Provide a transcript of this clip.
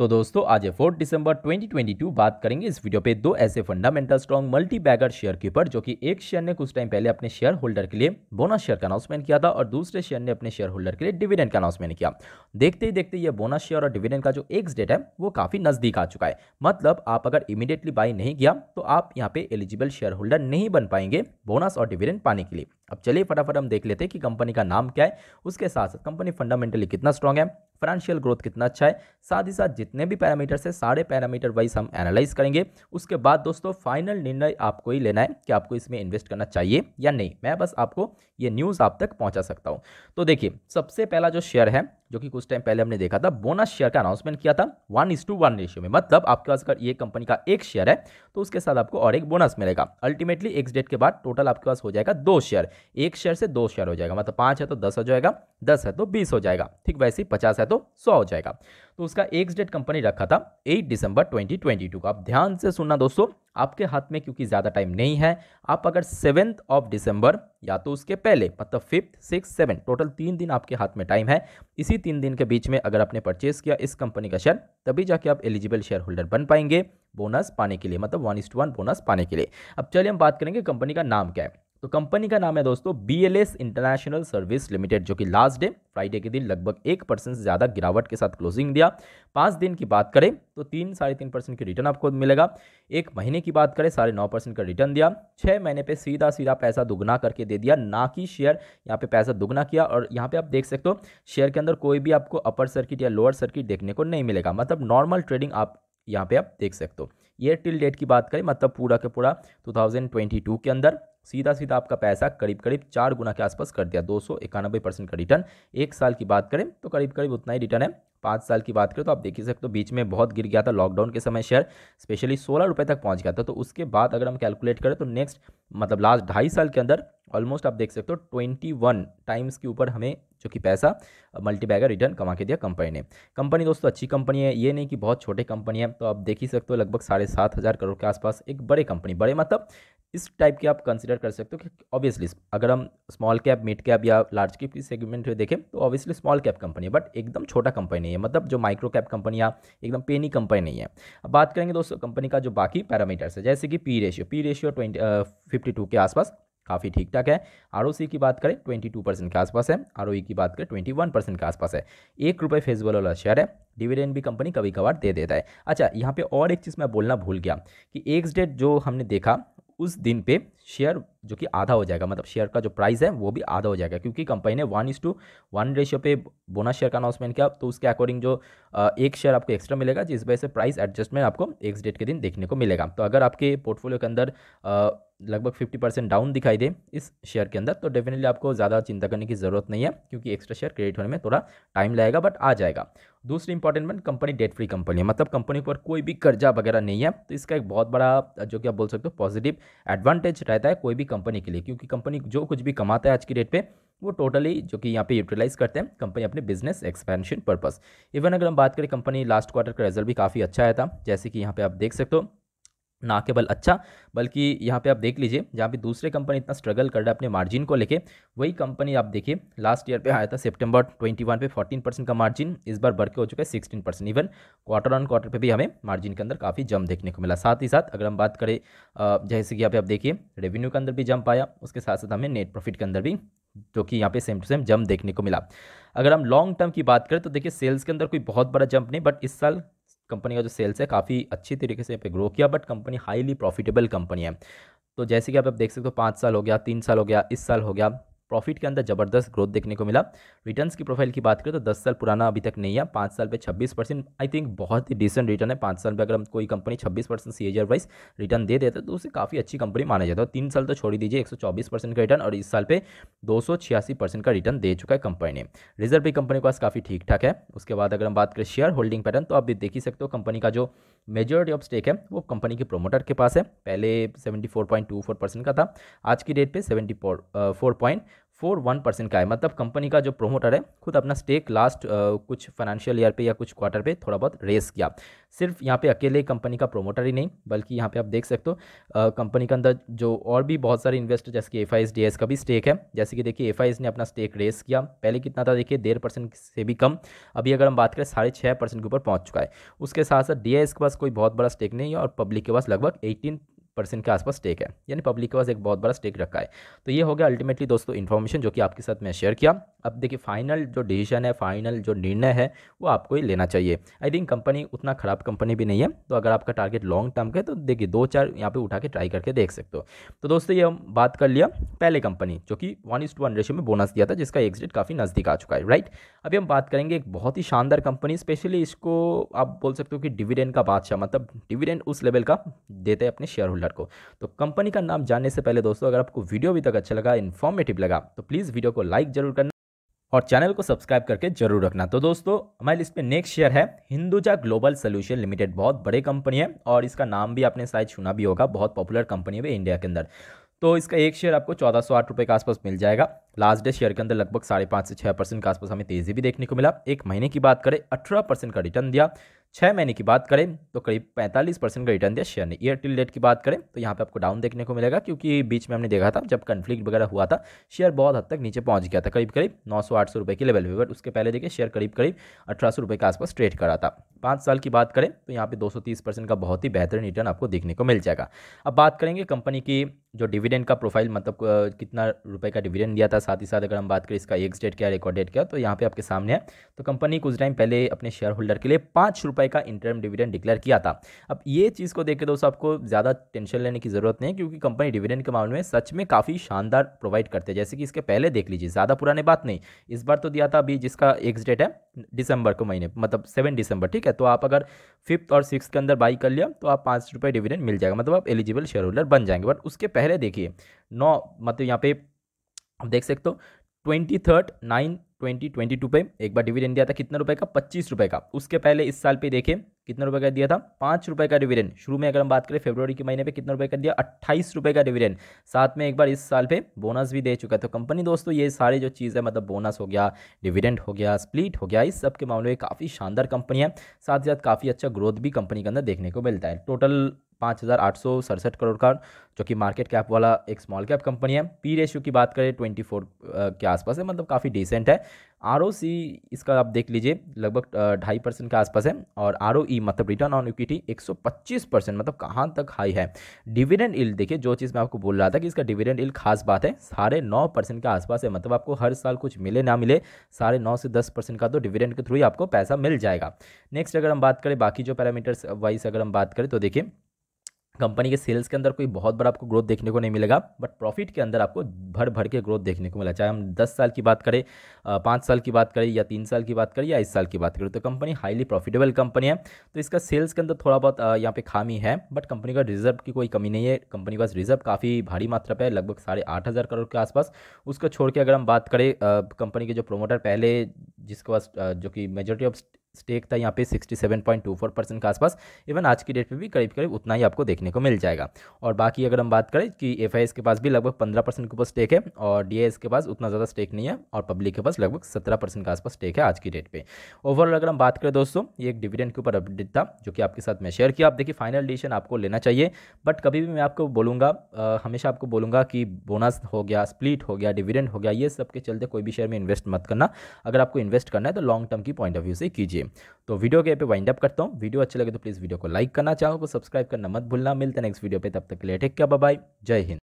तो दोस्तों आज है फोर्थ दिसंबर 2022 बात करेंगे इस वीडियो पे दो ऐसे fundamental strong multi bagger share के ऊपर जो कि एक शेयर ने कुछ टाइम पहले अपने शेयर होल्डर के लिए बोनस शेयर का अनाउंसमेंट किया था और दूसरे शेयर ने अपने शेयर होल्डर के लिए डिविडेंड का अनाउंसमेंट किया देखते ही देखते ये बोनस शेयर और डिविडेंड का जो एक्स डेट है वो काफ़ी नज़दीक आ चुका है मतलब आप अगर इमीडिएटली बाई नहीं किया तो आप यहाँ पे एलिजिबल शेयर होल्डर नहीं बन पाएंगे बोनस और डिविडेंड पाने के लिए अब चलिए फटाफट हम देख लेते हैं कि कंपनी का नाम क्या है उसके साथ साथ कंपनी फंडामेंटली कितना स्ट्रॉन्ग है फाइनेंशियल ग्रोथ कितना अच्छा है साथ ही साथ जितने भी पैरामीटर्स है सारे पैरामीटर वाइज हम एनालाइज करेंगे उसके बाद दोस्तों फाइनल निर्णय आपको ही लेना है कि आपको इसमें इन्वेस्ट करना चाहिए या नहीं मैं बस आपको ये न्यूज़ आप तक पहुँचा सकता हूँ तो देखिए सबसे पहला जो शेयर है जो कि कुछ टाइम पहले हमने देखा था बोनस शेयर का अनाउंसमेंट किया था one is to one ratio में मतलब आपके पास अगर ये कंपनी का एक शेयर है तो उसके साथ आपको और एक बोनस मिलेगा अल्टीमेटली एक डेट के बाद टोटल आपके पास हो जाएगा दो शेयर एक शेयर से दो शेयर हो जाएगा मतलब पाँच है तो दस हो जाएगा दस है तो बीस हो जाएगा ठीक वैसे ही पचास है तो सौ हो जाएगा तो उसका एक्स डेट कंपनी रखा था eight December twenty twenty two का आप ध्यान से सुनना दोस्तों आपके हाथ में क्योंकि ज़्यादा टाइम नहीं है आप अगर सेवन्थ ऑफ दिसंबर या तो उसके पहले मतलब फिफ्थ सिक्स सेवन टोटल तीन दिन आपके हाथ में टाइम है इसी तीन दिन के बीच में अगर आपने परचेस किया इस कंपनी का शेयर तभी जाके आप एलिजिबल शेयर होल्डर बन पाएंगे बोनस पाने के लिए मतलब वन इस टू वन बोनस पाने के लिए अब चलिए हम बात करेंगे कंपनी का नाम क्या है तो कंपनी का नाम है दोस्तों B L S international service limited जो कि लास्ट डे फ्राइडे के दिन लगभग एक परसेंट से ज़्यादा गिरावट के साथ क्लोजिंग दिया पाँच दिन की बात करें तो तीन साढ़े तीन परसेंट की रिटर्न आपको मिलेगा एक महीने की बात करें साढ़े नौ परसेंट का रिटर्न दिया छः महीने पे सीधा सीधा पैसा दुगना करके दे दिया ना कि शेयर यहाँ पे पैसा दुगना किया और यहाँ पर आप देख सकते हो शेयर के अंदर कोई भी आपको अपर सर्किट या लोअर सर्किट देखने को नहीं मिलेगा मतलब नॉर्मल ट्रेडिंग आप यहाँ पर आप देख सकते हो ये टिल डेट की बात करें मतलब पूरा के पूरा 2022 के अंदर सीधा सीधा आपका पैसा करीब करीब चार गुना के आसपास कर दिया दो सौ इक्यानबे परसेंट का रिटर्न एक साल की बात करें तो करीब करीब उतना ही रिटर्न है पाँच साल की बात करें तो आप देख ही सकते हो तो बीच में बहुत गिर गया था लॉकडाउन के समय शेयर स्पेशली सोलह रुपये तक पहुंच गया था तो उसके बाद अगर हम कैलकुलेट करें तो नेक्स्ट मतलब लास्ट ढाई साल के अंदर ऑलमोस्ट आप देख सकते हो ट्वेंटी वन टाइम्स के ऊपर हमें कि पैसा मल्टीबैगर रिटर्न कमा के दिया कंपनी ने कंपनी दोस्तों अच्छी कंपनी है ये नहीं कि बहुत छोटे कंपनी है तो आप देख ही सकते हो लगभग साढ़े सात हज़ार करोड़ के आसपास एक बड़े कंपनी बड़े मतलब इस टाइप की आप कंसिडर कर सकते हो कि ऑब्वियसली अगर हम स्मॉल कैप मिड कैप या लार्ज कैप की सेगमेंट में देखें तो ऑब्वियसली स्मॉल कैप कंपनी है बट एकदम छोटा कंपनी नहीं है मतलब जो माइक्रो कैप कंपनियाँ एकदम पेनी कंपनी नहीं है अब बात करेंगे दोस्तों कंपनी का जो बाकी पैरामीटर्स है जैसे कि P ratio P ratio twenty fifty के आसपास काफ़ी ठीक ठाक है आर की बात करें ट्वेंटी टू परसेंट के आसपास है आर की बात करें ट्वेंटी वन परसेंट के आसपास है एक रुपये फेस वाला शेयर है डिविडेंड भी कंपनी कभी कभार दे देता है अच्छा यहाँ पे और एक चीज़ मैं बोलना भूल गया कि एक डेट जो हमने देखा उस दिन पे शेयर जो कि आधा हो जाएगा मतलब शेयर का जो प्राइस है वो भी आधा हो जाएगा क्योंकि कंपनी ने one is to one ratio पे बोनस शेयर का अनाउंसमेंट किया तो उसके अकॉर्डिंग जो एक शेयर आपको एक्स्ट्रा मिलेगा जिस वजह से प्राइस एडजस्टमेंट आपको एक्स डेट के दिन देखने को मिलेगा तो अगर आपके पोर्टफोलियो के अंदर लगभग 50 परसेंट डाउन दिखाई दे इस शेयर के अंदर तो डेफिनेटली आपको ज़्यादा चिंता करने की ज़रूरत नहीं है क्योंकि एक्स्ट्रा शेयर क्रेडिट होने में थोड़ा टाइम लगेगा बट आ जाएगा दूसरी इंपॉर्टेंट बन कंपनी डेट फ्री कंपनी है मतलब कंपनी पर कोई भी कर्जा वगैरह नहीं है तो इसका एक बहुत बड़ा जो कि आप बोल सकते हो पॉजिटिव एडवांटेज रहता है कोई भी कंपनी के लिए क्योंकि कंपनी जो कुछ भी कमाता है आज की डेट पर वो टोटली जो कि यहाँ पे यूटिलाइज करते हैं कंपनी अपने बिजनेस एक्सपेंशन पर्पस इवन अगर हम बात करें कंपनी लास्ट क्वार्टर का रिजल्ट भी काफ़ी अच्छा आया था जैसे कि यहाँ पे आप देख सकते हो ना केवल अच्छा बल्कि यहाँ पे आप देख लीजिए जहाँ पे दूसरे कंपनी इतना स्ट्रगल कर रहा है अपने मार्जिन को लेके वही कंपनी आप देखिए लास्ट ईयर पे आया था सितंबर 21 पे 14 परसेंट का मार्जिन इस बार बढ़ के हो चुका है 16 percent even quarter on quarter पे भी हमें मार्जिन के अंदर काफ़ी जम देखने को मिला साथ ही साथ अगर हम बात करें जैसे कि यहाँ पे आप देखिए रेवेन्यू के अंदर भी जंप आया उसके साथ साथ हमें नेट प्रॉफिट के अंदर भी जो कि यहाँ पे सेम टू सेम जम देखने को मिला अगर हम लॉन्ग टर्म की बात करें तो देखिए सेल्स के अंदर कोई बहुत बड़ा जंप नहीं बट इस साल कंपनी का जो सेल्स है काफ़ी अच्छी तरीके से यहाँ पे ग्रो किया but company highly profitable company है तो जैसे कि आप, देख सकते हो पाँच साल हो गया तीन साल हो गया इस साल हो गया प्रॉफिट के अंदर जबरदस्त ग्रोथ देखने को मिला रिटर्न्स की प्रोफाइल की बात करें तो 10 साल पुराना अभी तक नहीं है पाँच साल पे 26 परसेंट आई थिंक बहुत ही डिसेंट रिटर्न है पाँच साल पे अगर हम कोई कंपनी 26 परसेंट सी वाइज रिटर्न दे देता तो उसे काफ़ी अच्छी कंपनी माना जाता है तीन साल तो छोड़ दीजिए एक परसेंट का रिटर्न और इस साल पे दो परसेंट का रिटर्न दे चुका है कंपनी ने रिजर्व भी कंपनी के पास काफ़ी ठीक ठाक है उसके बाद अगर हम बात करें शेयर होल्डिंग पैटर्न तो आप भी देख ही सकते हो कंपनी का जो मेजोरिटी ऑफ स्टेक है वो कंपनी के प्रोमोटर के पास है पहले सेवेंटी परसेंट का था आज की डेट पर seventy four point four one percent का है मतलब कंपनी का जो प्रोमोटर है खुद अपना स्टेक लास्ट कुछ फाइनेंशियल ईयर पे या कुछ क्वार्टर पे थोड़ा बहुत रेस किया सिर्फ यहाँ पे अकेले कंपनी का प्रोमोटर ही नहीं बल्कि यहाँ पे आप देख सकते हो कंपनी के अंदर जो और भी बहुत सारे इन्वेस्टर जैसे कि एफ आई का भी स्टेक है जैसे कि देखिए एफ ने अपना स्टेक रेस किया पहले कितना था देखिए डेढ़ परसेंट से भी कम अभी अगर हम बात करें साढ़े छः परसेंट के ऊपर पहुँच चुका है उसके साथ साथ डी के पास कोई बहुत बड़ा स्टेक नहीं है और पब्लिक के पास लगभग एटीन परसेंट के आसपास स्टेक है यानी पब्लिक के पास एक बहुत बड़ा स्टेक रखा है तो ये हो गया अल्टीमेटली दोस्तों इन्फॉर्मेशन जो कि आपके साथ मैं शेयर किया अब देखिए फाइनल जो डिसीजन है फाइनल जो निर्णय है वो आपको ही लेना चाहिए आई थिंक कंपनी उतना ख़राब कंपनी भी नहीं है तो अगर आपका टारगेट लॉन्ग टर्म का है तो देखिए दो चार यहाँ पर उठा के ट्राई करके देख सकते हो तो दोस्तों ये हम बात कर लिया पहले कंपनी जो कि one is to one ratio में बोनस दिया था जिसका एग्जिट काफ़ी नज़दीक आ चुका है राइट अभी हम बात करेंगे एक बहुत ही शानदार कंपनी स्पेशली इसको आप बोल सकते हो कि डिविडेंड का बादशाह मतलब डिविडेंड उस लेवल का देते हैं अपने शेयर होल्डर शेयर को तो कंपनी का नाम जानने से पहले दोस्तों अगर आपको वीडियो अभी तक अच्छा लगा इन्फॉर्मेटिव लगा तो प्लीज़ वीडियो को लाइक जरूर करना और चैनल को सब्सक्राइब करके जरूर रखना तो दोस्तों हमारे लिस्ट में नेक्स्ट शेयर है हिंदुजा ग्लोबल सोल्यूशन लिमिटेड बहुत बड़े कंपनी है और इसका नाम भी आपने शायद सुना भी होगा बहुत पॉपुलर कंपनी है इंडिया के अंदर तो इसका एक शेयर आपको चौदह सौ आठ रुपये के आसपास मिल जाएगा लास्ट डे शेयर के अंदर लगभग साढ़े पाँच से छः परसेंट के आसपास हमें तेज़ी भी देखने को मिला एक महीने की बात करें अठारह परसेंट का रिटर्न दिया छः महीने की बात करें तो करीब पैंतालीस परसेंट का रिटर्न दिया शेयर ने ईयर टिल डेट की बात करें तो यहाँ पे आपको डाउन देखने को मिलेगा क्योंकि बीच में हमने देखा था जब कन्फ्लिक्ट वगैरह हुआ था शेयर बहुत हद तक नीचे पहुँच गया था करीब करीब नौ सौ आठ सौ रुपये के लेवल पर बट उसके पहले देखिए शेयर करीब करीब अठारह सौ रुपये के आसपास ट्रेड करा था पाँच साल की बात करें तो यहाँ पे दो सौ तीस परसेंट का बहुत ही बेहतरीन रिटर्न आपको देखने को मिल जाएगा अब बात करेंगे कंपनी की जो डिविडेंड का प्रोफाइल मतलब कितना रुपये का डिविडेंड दिया था साथ ही साथ अगर हम बात करें इसका एक्स डेट क्या रिकॉर्ड डेट क्या तो यहाँ पे आपके सामने है तो कंपनी कुछ टाइम पहले अपने शेयर होल्डर के लिए पाँच रुपये का इंटरम डिविडेंड डिक्लेयर किया था अब ये चीज़ को देख के दोस्तों आपको ज़्यादा टेंशन लेने की ज़रूरत नहीं है क्योंकि कंपनी डिविडेंड के मामले में सच में काफ़ी शानदार प्रोवाइड करते हैं जैसे कि इसके पहले देख लीजिए ज़्यादा पुराने बात नहीं इस बार तो दिया था अभी जिसका एक्स डेट है दिसंबर को महीने मतलब सेवन दिसंबर ठीक है तो आप अगर फिफ्थ और सिक्स के अंदर बाई कर लिया तो आप पाँच रुपये डिविडेंड मिल जाएगा मतलब आप एलिजिबल शेयर होल्डर बन जाएंगे बट उसके पहले देखिए नौ मतलब यहाँ पे आप देख सकते हो twenty third nine twenty twenty two पे एक बार डिविडेंड दिया था कितने रुपए का पच्चीस रुपए का उसके पहले इस साल पे देखें कितने रुपए का दिया था पाँच रुपए का डिविडेंड शुरू में अगर हम बात करें फेब्रवरी के महीने पे कितने रुपए का दिया अट्ठाईस रुपए का डिविडेंड साथ में एक बार इस साल पे बोनस भी दे चुका है तो कंपनी दोस्तों ये सारी जो चीज़ है मतलब बोनस हो गया डिविडेंड हो गया स्प्लिट हो गया इस सब के मामले में काफ़ी शानदार कंपनी है साथ ही साथ काफ़ी अच्छा ग्रोथ भी कंपनी के अंदर देखने को मिलता है टोटल पाँच हज़ार आठ सौ सड़सठ करोड़ का जो कि मार्केट कैप वाला एक स्मॉल कैप कंपनी है पी रेशियो की बात करें ट्वेंटी फोर के आसपास है मतलब काफ़ी डिसेंट है आर इसका आप देख लीजिए लगभग ढाई परसेंट के आसपास है और आर मतलब रिटर्न ऑन इक्विटी 125 परसेंट मतलब कहाँ तक हाई है डिविडेंड इल देखिए जो चीज़ मैं आपको बोल रहा था कि इसका डिविडेंड इल खास बात है साढ़े नौ परसेंट के आसपास है मतलब आपको हर साल कुछ मिले ना मिले साढ़े नौ से दस परसेंट का तो डिविडेंड के थ्रू ही आपको पैसा मिल जाएगा नेक्स्ट अगर हम बात करें बाकी जो पैरामीटर्स वाइज अगर हम बात करें तो देखिए कंपनी के सेल्स के अंदर कोई बहुत बड़ा आपको ग्रोथ देखने को नहीं मिलेगा बट प्रॉफिट के अंदर आपको भर भर के ग्रोथ देखने को मिला चाहे हम दस साल की बात करें पाँच साल की बात करें या तीन साल की बात करें या इस साल की बात करें तो कंपनी हाईली प्रॉफिटेबल कंपनी है तो इसका सेल्स के अंदर थोड़ा बहुत यहाँ पे खामी है बट कंपनी का रिजर्व की कोई कमी नहीं है कंपनी के पास रिजर्व काफ़ी भारी मात्रा पर है लगभग साढ़े आठ हज़ार करोड़ के आसपास उसको छोड़ के अगर हम बात करें कंपनी के जो प्रोमोटर पहले जिसके पास जो कि मेजोरिटी ऑफ स्टेक था यहाँ पे 67.24 परसेंट के आसपास इवन आज की डेट पे भी करीब करीब उतना ही आपको देखने को मिल जाएगा और बाकी अगर हम बात करें कि एफ के पास भी लगभग 15 परसेंट के ऊपर स्टेक है और डी के पास उतना ज़्यादा स्टेक नहीं है और पब्लिक के पास लगभग 17 परसेंट के आसपास स्टेक है आज की डेट पे ओवरऑल अगर हम बात करें दोस्तों ये एक डिविडेंड के ऊपर अपडेट था जो कि आपके साथ मैं शेयर किया आप देखिए फाइनल डिसीजन आपको लेना चाहिए बट कभी भी मैं आपको बोलूँगा हमेशा आपको बोलूँगा कि बोनस हो गया स्प्लिट हो गया डिविडेंड हो गया ये सब के चलते कोई भी शेयर में इन्वेस्ट मत करना अगर आपको इन्वेस्ट करना है तो लॉन्ग टर्म की पॉइंट ऑफ व्यू से कीजिए दीजिए तो वीडियो के पे वाइंड अप करता हूँ वीडियो अच्छी लगे तो प्लीज़ वीडियो को लाइक करना चाहो को सब्सक्राइब करना मत भूलना मिलता नेक्स्ट वीडियो पे तब तक के लिए टेक क्या बाय जय हिंद